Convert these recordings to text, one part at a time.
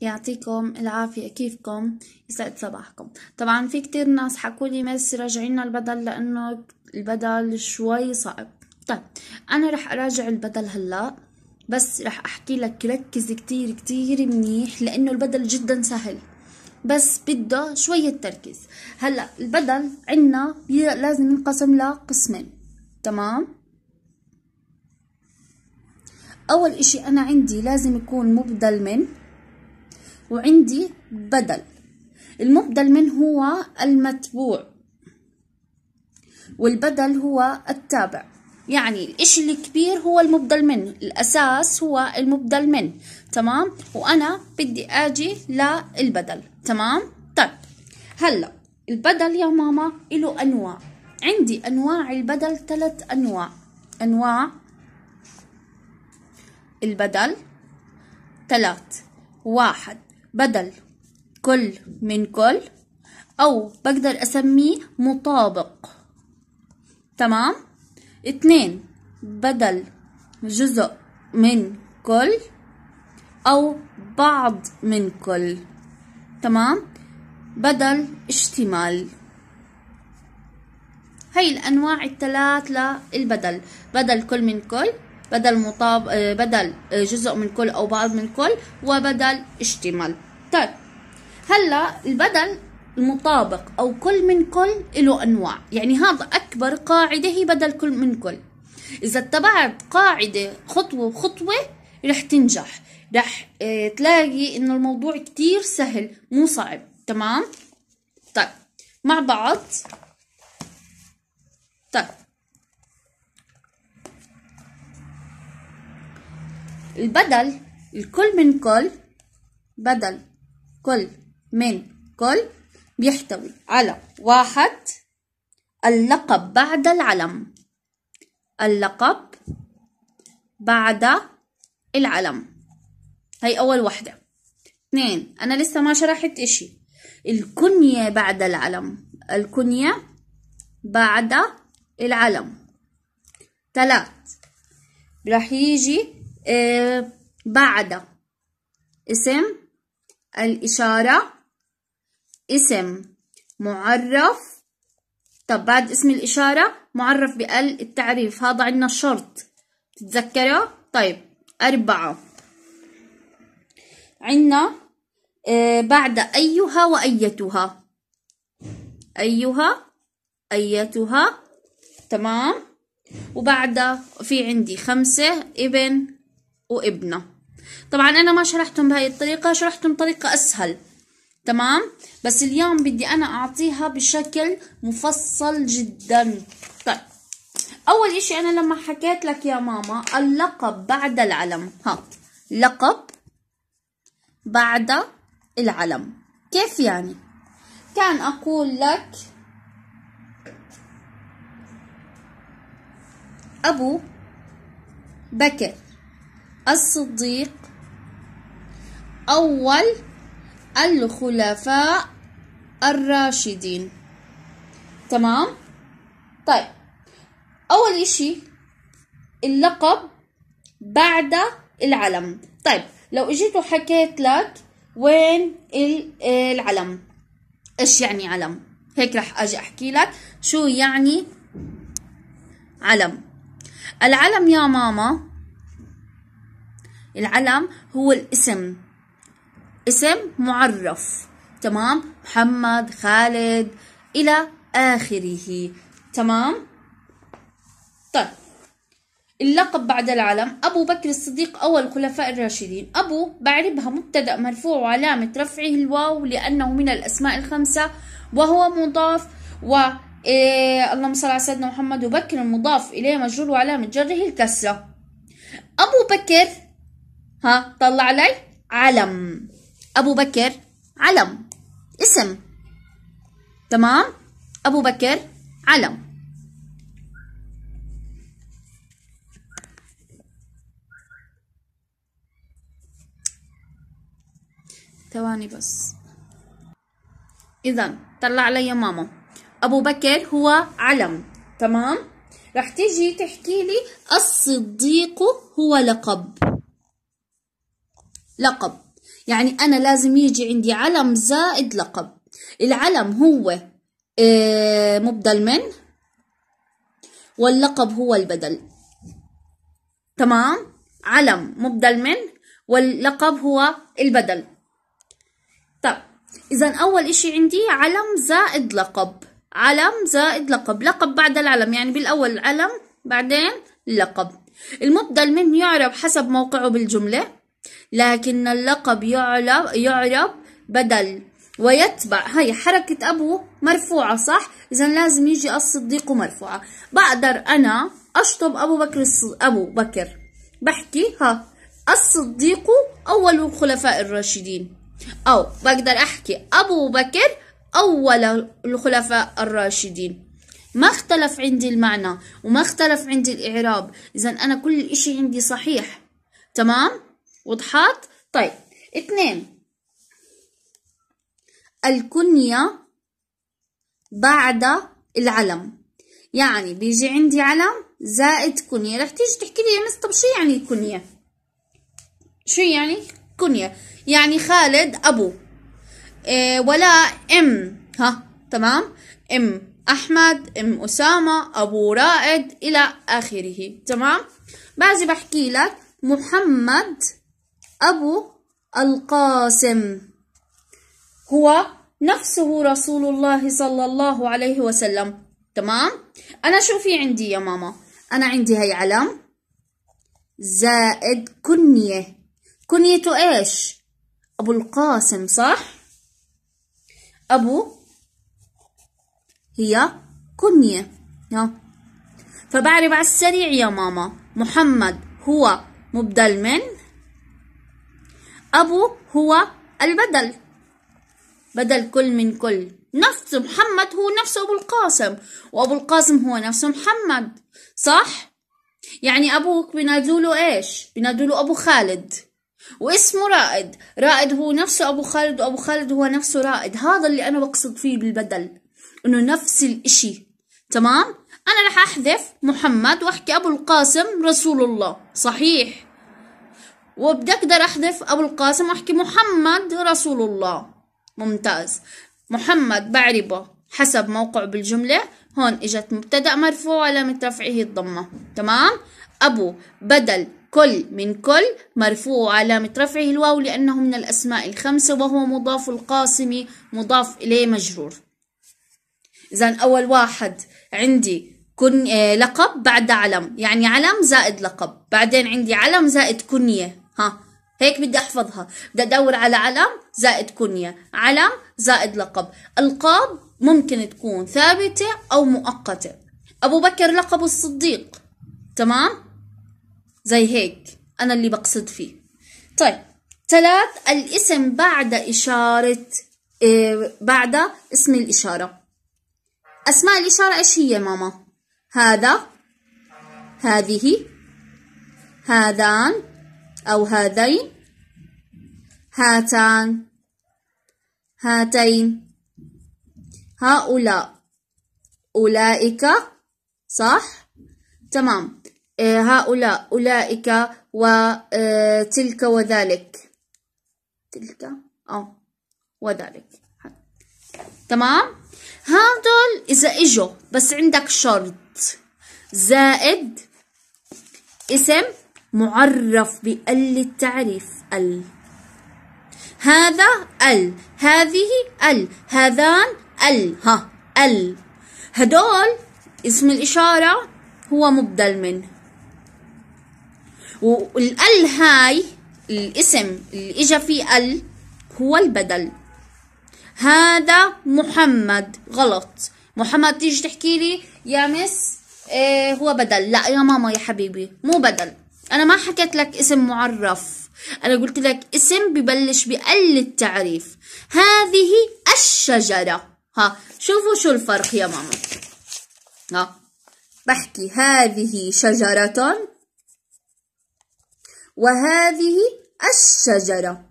يعطيكم العافية كيفكم يسعد صباحكم طبعا في كتير ناس حكولي ميسي راجعين البدل لأنه البدل شوي صعب طيب أنا رح أراجع البدل هلأ بس رح أحكي لك ركز كتير كتير منيح لأنه البدل جدا سهل بس بده شوية تركيز هلأ البدل عنا لازم ينقسم لقسمين تمام أول إشي أنا عندي لازم يكون مبدل من وعندي بدل المبدل من هو المتبوع والبدل هو التابع يعني الإشي الكبير هو المبدل من الأساس هو المبدل من تمام وأنا بدي أجي للبدل تمام طيب هلأ البدل يا ماما له أنواع عندي أنواع البدل ثلاث أنواع أنواع البدل ثلاث واحد بدل كل من كل أو بقدر أسميه مطابق تمام اتنين بدل جزء من كل أو بعض من كل تمام بدل اشتمال هي الأنواع الثلاث للبدل بدل كل من كل بدل مطاب بدل جزء من كل أو بعض من كل وبدل اشتمال طيب هلا البدل المطابق أو كل من كل له أنواع يعني هذا أكبر قاعدة هي بدل كل من كل إذا اتبعت قاعدة خطوة بخطوة رح تنجح رح آه، تلاقي إنه الموضوع كتير سهل مو صعب تمام طيب مع بعض طيب البدل الكل من كل بدل كل من كل بيحتوي على واحد اللقب بعد العلم اللقب بعد العلم هي أول وحدة اثنين أنا لسه ما شرحت إشي الكنية بعد العلم الكنية بعد العلم ثلاث راح يجي آه، بعد اسم الإشارة اسم معرف طب بعد اسم الإشارة معرف بال التعريف هذا عندنا الشرط تتذكره طيب أربعة عندنا آه، بعد أيها وأيتها أيها أيتها تمام وبعد في عندي خمسة ابن وابنه طبعا أنا ما شرحتهم بهاي الطريقة شرحتهم طريقة أسهل تمام بس اليوم بدي أنا أعطيها بشكل مفصل جدا طيب أول إشي أنا لما حكيت لك يا ماما اللقب بعد العلم ها لقب بعد العلم كيف يعني كان أقول لك أبو بكر الصديق أول الخلفاء الراشدين تمام طيب أول إشي اللقب بعد العلم طيب لو اجيت وحكيت لك وين العلم ايش يعني علم هيك رح اجي احكي لك شو يعني علم العلم يا ماما العلم هو الاسم اسم معرف تمام محمد خالد إلى آخره تمام طيب اللقب بعد العلم أبو بكر الصديق أول الخلفاء الراشدين أبو بعربها مبتدأ مرفوع وعلامة رفعه الواو لأنه من الأسماء الخمسة وهو مضاف و إيه اللهم صل على سيدنا محمد وبكر مضاف إليه مجرور وعلامة جره الكسرة أبو بكر ها طلع لي علم أبو بكر علم اسم تمام أبو بكر علم ثواني بس إذا طلع علي ماما أبو بكر هو علم تمام رح تيجي تحكي لي الصديق هو لقب لقب يعني أنا لازم يجي عندي علم زائد لقب العلم هو آه، مبدل من واللقب هو البدل تمام علم مبدل من واللقب هو البدل طب إذا أول إشي عندي علم زائد لقب علم زائد لقب لقب بعد العلم يعني بالأول علم بعدين لقب المبدل من يعرب حسب موقعه بالجملة لكن اللقب يعرب يعرب بدل ويتبع هي حركة أبوه مرفوعة صح إذا لازم يجي الصديق مرفوعة بقدر أنا أشطب أبو بكر الص... أبو بكر بحكي ها الصديق أول الخلفاء الراشدين أو بقدر أحكي أبو بكر أول الخلفاء الراشدين ما اختلف عندي المعنى وما اختلف عندي الإعراب إذا أنا كل إشي عندي صحيح تمام؟ وضحات طيب اثنين الكنية بعد العلم يعني بيجي عندي علم زائد كنية رح تيجي تحكي لي يا مس طب شو يعني كنية شو يعني كنية يعني خالد أبو إيه ولا أم ها تمام أم أحمد أم أسامة أبو رائد إلى آخره تمام باجي بحكي لك محمد أبو القاسم هو نفسه رسول الله صلى الله عليه وسلم تمام أنا شو في عندي يا ماما أنا عندي هي علم زائد كنية كنيته إيش أبو القاسم صح أبو هي كنية فبعرف على السريع يا ماما محمد هو مبدل من أبو هو البدل بدل كل من كل نفس محمد هو نفس أبو القاسم وأبو القاسم هو نفس محمد صح؟ يعني أبوك بنادوله إيش؟ بنادوله أبو خالد واسمه رائد رائد هو نفسه أبو خالد وأبو خالد هو نفسه رائد هذا اللي أنا بقصد فيه بالبدل إنه نفس الإشي تمام؟ أنا رح أحذف محمد وأحكي أبو القاسم رسول الله صحيح وبدي أقدر أحذف أبو القاسم وأحكي محمد رسول الله ممتاز محمد بعربه حسب موقعه بالجملة هون إجت مبتدأ مرفوع وعلامة رفعه الضمة تمام أبو بدل كل من كل مرفوع وعلامة رفعه الواو لأنه من الأسماء الخمسة وهو مضاف القاسم مضاف إليه مجرور إذا أول واحد عندي كن آه، لقب بعد علم يعني علم زائد لقب بعدين عندي علم زائد كنية ها هيك بدي احفظها بدي ادور على علم زائد كنية علم زائد لقب القاب ممكن تكون ثابتة او مؤقتة ابو بكر لقبه الصديق تمام زي هيك انا اللي بقصد فيه طيب ثلاث الاسم بعد اشارة إيه بعد اسم الاشارة اسماء الاشارة ايش هي ماما هذا هذه هذان أو هذين هاتان هاتين هؤلاء أولئك صح تمام إيه، هؤلاء أولئك وتلك إيه، وذلك تلك أو وذلك تمام هذول إذا إجوا بس عندك شرط زائد اسم معرف بال التعريف ال هذا ال هذه ال هذان ال ها ال هدول اسم الإشارة هو مبدل من والال هاي الاسم اللي اجى فيه ال هو البدل هذا محمد غلط محمد تيجي تحكي لي يا مس إيه هو بدل لا يا ماما يا حبيبي مو بدل انا ما حكيت لك اسم معرف انا قلت لك اسم ببلش بأل التعريف هذه الشجرة ها شوفوا شو الفرق يا ماما ها بحكي هذه شجرة وهذه الشجرة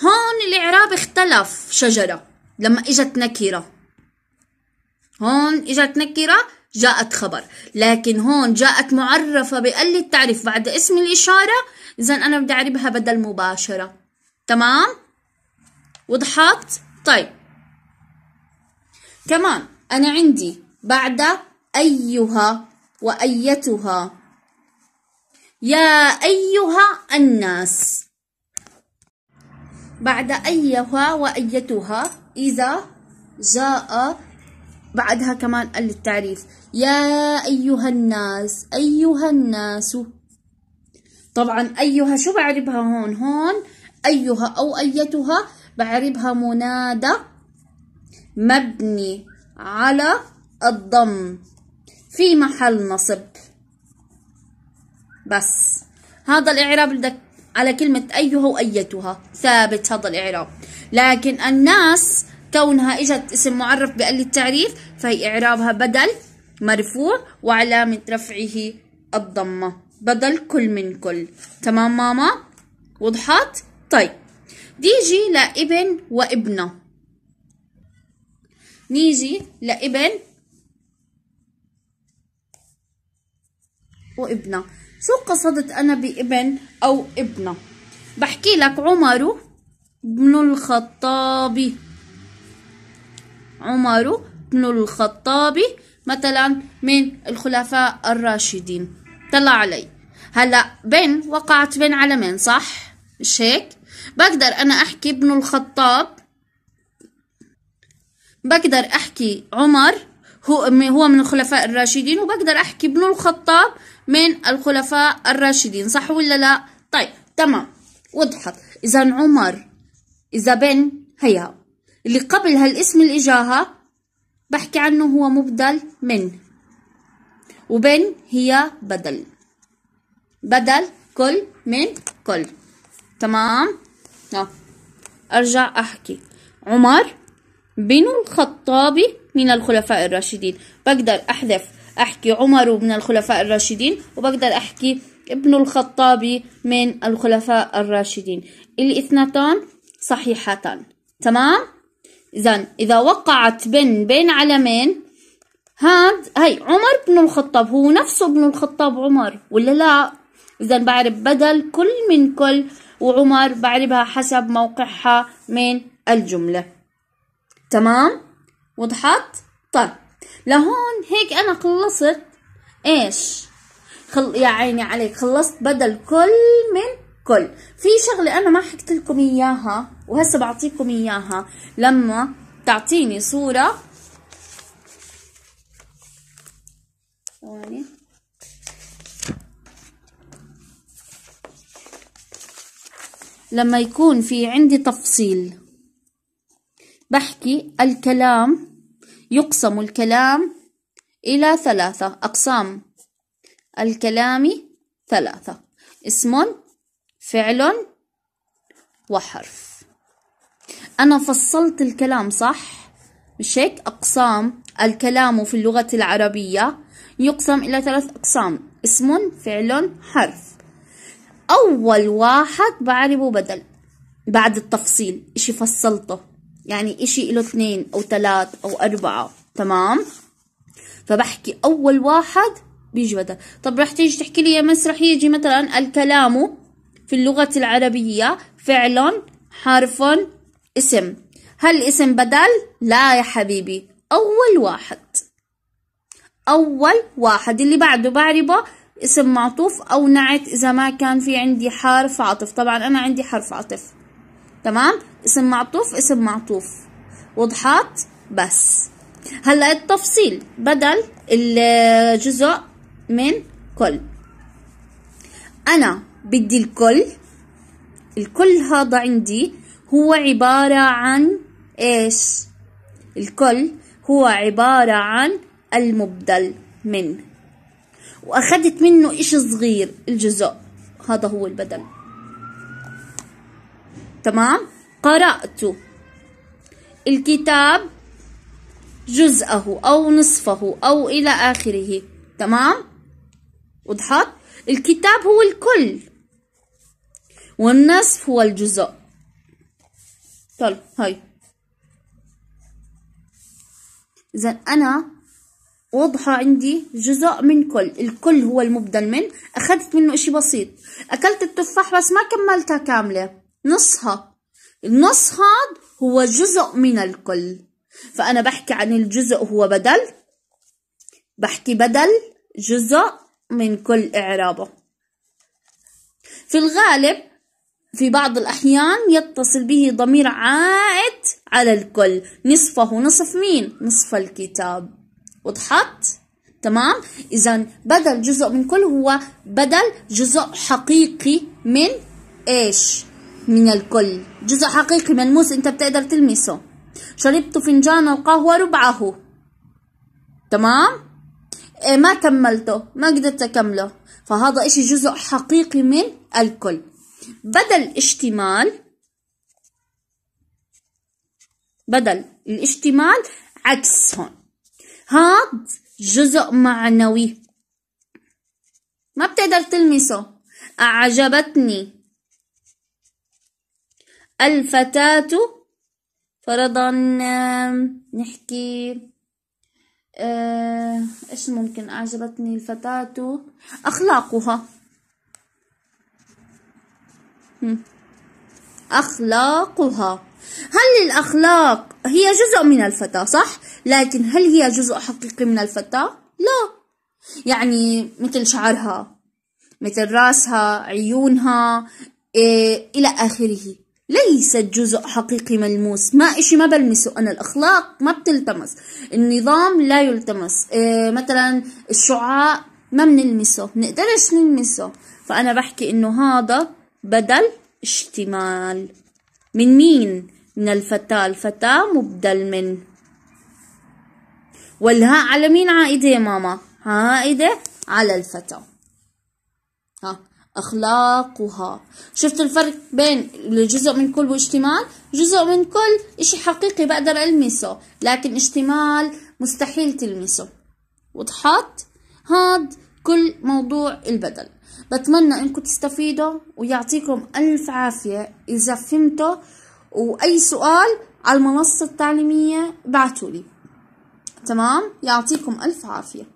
هون الإعراب اختلف شجرة لما إجت نكرة هون اجت نكرة جاءت خبر لكن هون جاءت معرفة بقل التعريف بعد اسم الإشارة إذا أنا بدي أعربها بدل مباشرة تمام وضحت طيب كمان أنا عندي بعد أيها وأيتها يا أيها الناس بعد أيها وأيتها إذا جاء بعدها كمان قال التعريف يا أيها الناس أيها الناس طبعا أيها شو بعربها هون هون أيها أو أيتها بعربها منادى مبني على الضم في محل نصب بس هذا الإعراب بدك على كلمة أيها وأيتها ثابت هذا الإعراب لكن الناس كونها اجت اسم معرف بقل التعريف فهي إعرابها بدل مرفوع وعلامة رفعه الضمة بدل كل من كل تمام ماما وضحت طيب نيجي لابن وابنة نيجي لابن وابنة شو قصدت أنا بابن أو ابنة بحكي لك عمر بن الخطاب عمر بن الخطاب مثلا من الخلفاء الراشدين طلع علي هلا بن وقعت بين علمين صح مش هيك بقدر انا احكي ابن الخطاب بقدر احكي عمر هو هو من الخلفاء الراشدين وبقدر احكي ابن الخطاب من الخلفاء الراشدين صح ولا لا طيب تمام وضحت اذا عمر اذا بن هيا اللي قبلها الاسم اجاها بحكي عنه هو مبدل من وبن هي بدل بدل كل من كل تمام آه. أرجع أحكي عمر بن الخطاب من الخلفاء الراشدين بقدر أحذف أحكي عمر من الخلفاء الراشدين وبقدر أحكي ابن الخطاب من الخلفاء الراشدين الاثنتان صحيحتان تمام إذا إذا وقعت بن بين علمين هاد هي عمر بن الخطاب هو نفسه ابن الخطاب عمر ولا لا إذا بعرف بدل كل من كل وعمر بعربها حسب موقعها من الجملة تمام وضحت طيب لهون هيك أنا خلصت إيش خل... يا عيني عليك خلصت بدل كل من كل في شغلة أنا ما حكيت لكم إياها وهسا بعطيكم إياها لما تعطيني صورة ثواني لما يكون في عندي تفصيل بحكي الكلام يقسم الكلام إلى ثلاثة أقسام الكلام ثلاثة اسم فعل وحرف أنا فصلت الكلام صح مش هيك أقسام الكلام في اللغة العربية يقسم إلى ثلاث أقسام اسم فعل حرف أول واحد بعربه بدل بعد التفصيل إشي فصلته يعني إشي له اثنين أو ثلاث أو أربعة تمام فبحكي أول واحد بيجي بدل طب رح تيجي تحكي لي يا مسرحية يجي مثلا الكلام في اللغة العربية فعل حرف اسم هل اسم بدل؟ لا يا حبيبي أول واحد أول واحد اللي بعده بعربه اسم معطوف أو نعت إذا ما كان في عندي حرف عطف طبعا أنا عندي حرف عطف تمام اسم معطوف اسم معطوف وضحات بس هلا التفصيل بدل الجزء من كل أنا بدي الكل الكل هذا عندي هو عبارة عن إيش الكل هو عبارة عن المبدل من وأخذت منه إشي صغير الجزء هذا هو البدل تمام قرأت الكتاب جزءه أو نصفه أو إلى آخره تمام وضحت الكتاب هو الكل والنصف هو الجزء طيب هاي إذا أنا واضحة عندي جزء من كل الكل هو المبدل من أخذت منه إشي بسيط أكلت التفاح بس ما كملتها كاملة نصها النص هاد هو جزء من الكل فأنا بحكي عن الجزء هو بدل بحكي بدل جزء من كل إعرابه في الغالب في بعض الأحيان يتصل به ضمير عائد على الكل نصفه نصف مين؟ نصف الكتاب وضحت؟ تمام؟ إذا بدل جزء من كل هو بدل جزء حقيقي من إيش؟ من الكل جزء حقيقي ملموس أنت بتقدر تلمسه شربت فنجان القهوة ربعه تمام؟ إيه ما كملته ما قدرت أكمله فهذا إشي جزء حقيقي من الكل بدل اشتمال بدل الاشتمال عكس هون هاد جزء معنوي ما بتقدر تلمسه أعجبتني الفتاة فرضا نحكي آه، ايش ممكن أعجبتني الفتاة أخلاقها أخلاقها هل الأخلاق هي جزء من الفتاة صح؟ لكن هل هي جزء حقيقي من الفتاة؟ لا يعني مثل شعرها مثل راسها عيونها إيه إلى آخره ليست جزء حقيقي ملموس ما إشي ما بلمسه أنا الأخلاق ما بتلتمس النظام لا يلتمس إيه مثلا الشعاع ما بنلمسه بنقدرش نلمسه فأنا بحكي إنه هذا بدل اشتمال من مين من الفتاة الفتاة مبدل من والهاء على مين عائدة يا ماما عائدة على الفتاة ها أخلاقها شفت الفرق بين الجزء من كل واشتمال جزء من كل إشي حقيقي بقدر ألمسه لكن اشتمال مستحيل تلمسه وضحت هاد كل موضوع البدل بتمنى انكم تستفيدوا ويعطيكم الف عافية اذا فهمتوا واي سؤال على المنصة التعليمية بعتولي تمام يعطيكم الف عافية